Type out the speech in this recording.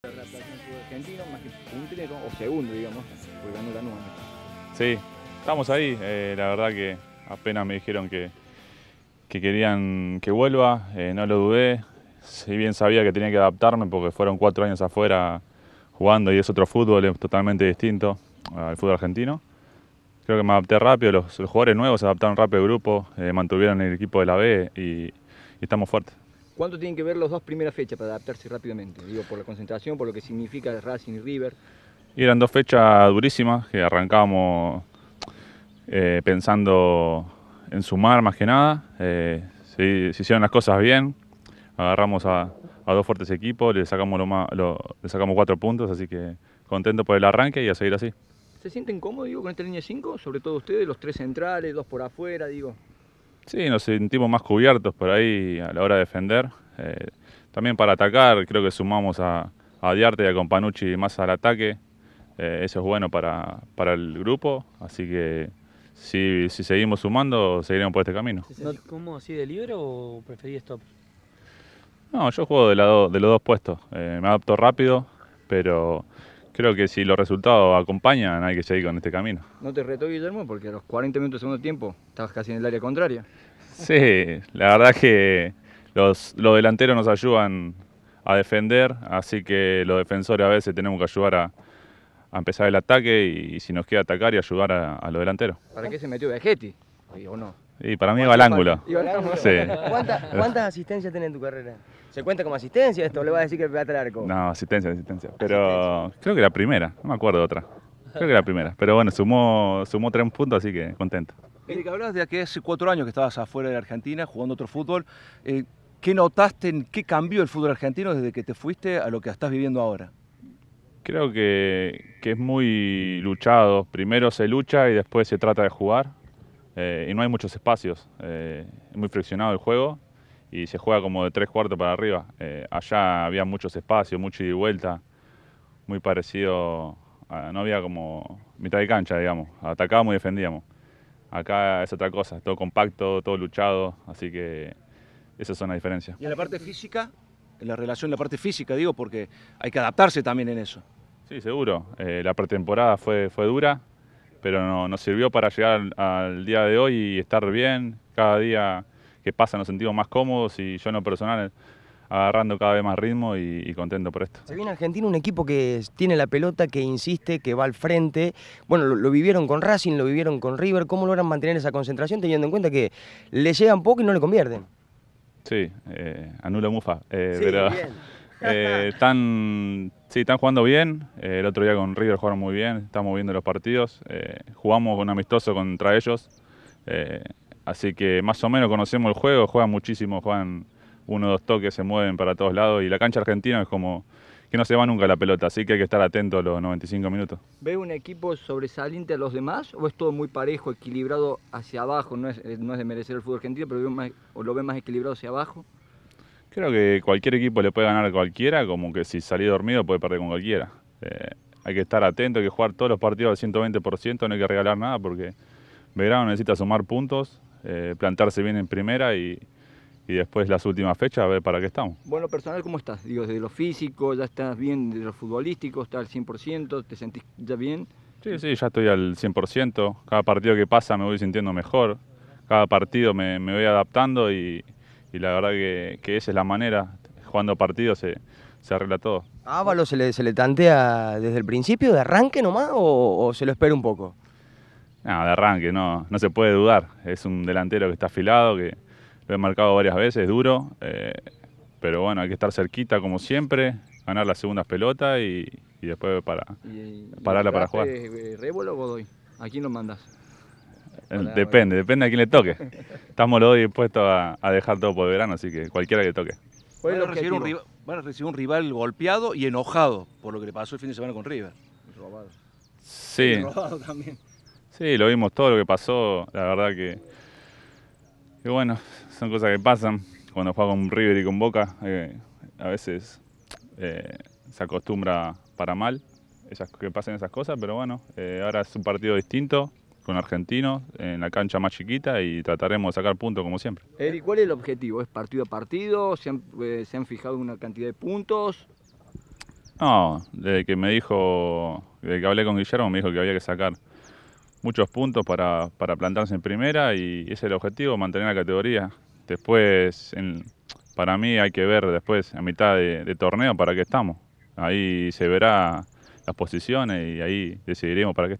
o segundo, digamos, la Sí, estamos ahí. Eh, la verdad que apenas me dijeron que, querían que vuelva, eh, no lo dudé. Si bien sabía que tenía que adaptarme porque fueron cuatro años afuera jugando y es otro fútbol es totalmente distinto al fútbol argentino. Creo que me adapté rápido, los, jugadores nuevos se adaptaron rápido al grupo, eh, mantuvieron el equipo de la B y estamos fuertes. ¿Cuánto tienen que ver las dos primeras fechas para adaptarse rápidamente? Digo, por la concentración, por lo que significa Racing y River. eran dos fechas durísimas que arrancábamos eh, pensando en sumar más que nada. Eh, se, hicieron las cosas bien, agarramos a, dos fuertes equipos, le sacamos, lo cuatro puntos, así que contento por el arranque y a seguir así. ¿Se sienten cómodos digo, con esta línea 5? Sobre todo ustedes, los tres centrales, dos por afuera, digo. Sí, nos sentimos más cubiertos por ahí a la hora de defender. Eh, también para atacar, creo que sumamos a, Diarte y a Companucci más al ataque. Eh, eso es bueno para, para, el grupo, así que si, seguimos sumando, seguiremos por este camino. ¿Cómo así de libre o preferís stop? No, yo juego de, de los dos puestos. Eh, me adapto rápido, pero creo que si los resultados acompañan, hay que seguir con este camino. No te retó Guillermo, porque a los 40 minutos de segundo tiempo estabas casi en el área contraria. Sí, la verdad que los, delanteros nos ayudan a defender, así que los defensores a veces tenemos que ayudar a, empezar el ataque y, si nos queda atacar y ayudar a, los delanteros. ¿Para qué se metió Vegetti? ¿O no? Y para mí iba al ángulo. ¿Cuántas, ¿Cuántas asistencias tiene en tu carrera? ¿Se cuenta como asistencia esto? ¿Le va a decir que pegate el arco? No, asistencia, asistencia. Pero creo que la primera, no me acuerdo de otra. Creo que la primera. Pero bueno, sumó, sumó tres puntos, así que contento. Erika, hablabas de que hace cuatro años que estabas afuera de la Argentina jugando otro fútbol. Eh, ¿Qué notaste, en qué cambió el fútbol argentino desde que te fuiste a lo que estás viviendo ahora? Creo que, es muy luchado. Primero se lucha y después se trata de jugar. Eh, y no hay muchos espacios. es eh, muy friccionado el juego y se juega como de tres cuartos para arriba. Eh, allá había muchos espacios, mucho ida y vuelta, muy parecido, no había como mitad de cancha, digamos, atacábamos y defendíamos. Acá es otra cosa, todo compacto, todo luchado, así que esas son una diferencia. ¿Y en la parte física? En la relación, la parte física, digo, porque hay que adaptarse también en eso. Sí, seguro. Eh, la pretemporada fue, fue dura, pero no, nos sirvió para llegar al día de hoy y estar bien. Cada día pasan, los sentidos más cómodos y yo en lo personal agarrando cada vez más ritmo y, contento por esto. Se viene Argentina un equipo que tiene la pelota, que insiste, que va al frente. Bueno, lo, vivieron con Racing, lo vivieron con River. ¿Cómo logran mantener esa concentración teniendo en cuenta que le llegan poco y no le convierten? Sí, eh, anula Mufa. Eh, sí, eh, están, sí, están jugando bien. Eh, el otro día con River jugaron muy bien. Estamos viendo los partidos. jugamos un amistoso contra ellos. Así que más o menos conocemos el juego, juegan muchísimo, juegan uno o dos toques, se mueven para todos lados y la cancha argentina es como que no se va nunca la pelota, así que hay que estar atento a los 95 minutos. ¿Ve un equipo sobresaliente a los demás o es todo muy parejo, equilibrado hacia abajo? No es, eh, de merecer el fútbol argentino, pero lo ve más equilibrado hacia abajo. Creo que cualquier equipo le puede ganar a cualquiera, como que si salí dormido puede perder con cualquiera. Eh, hay que estar atento, hay que jugar todos los partidos al 120%, no hay que regalar nada porque Verano necesita sumar puntos eh, plantarse bien en primera y, después las últimas fechas a ver para qué estamos. Bueno, personal, ¿cómo estás? Digo, desde lo físico, ya estás bien, de lo futbolístico, estás al 100%, ¿te sentís ya bien? Sí, sí, ya estoy al 100%. Cada partido que pasa me voy sintiendo mejor. Cada partido me, voy adaptando y, la verdad que, que, esa es la manera. Jugando partidos se, se arregla todo. ¿A se le, se tantea desde el principio, de arranque nomás, o, o se lo espera un poco? de arranque, no, no se puede dudar. Es un delantero que está afilado, que lo he marcado varias veces, duro. Eh, pero bueno, hay que estar cerquita como siempre, ganar las segundas pelotas y, y después para, pararla para jugar. Eh, ¿Révolo o Godoy? ¿A quién lo mandas? Eh, depende, depende a quién le toque. Estamos los dos dispuestos a, dejar todo por el verano, así que cualquiera que toque. bueno recibió un rival, un rival golpeado y enojado por lo que le pasó el fin de semana con River. Robado. Sí. Robado también. Sí, lo vimos todo lo que pasó. La verdad que, que bueno, son cosas que pasan. Cuando juega con River y con Boca, eh, a veces eh, se acostumbra para mal esas, que pasen esas cosas, pero bueno, eh, ahora es un partido distinto con argentinos en la cancha más chiquita y trataremos de sacar puntos como siempre. Eric, ¿cuál es el objetivo? ¿Es partido a partido? ¿Se han, ¿se han fijado una cantidad de puntos? No, desde que me dijo, desde que hablé con Guillermo me dijo que había que sacar muchos puntos para, plantarse en primera y ese es el objetivo, mantener la categoría. Después, para mí hay que ver después a mitad de, de, torneo para qué estamos. Ahí se verá las posiciones y ahí decidiremos para qué estamos.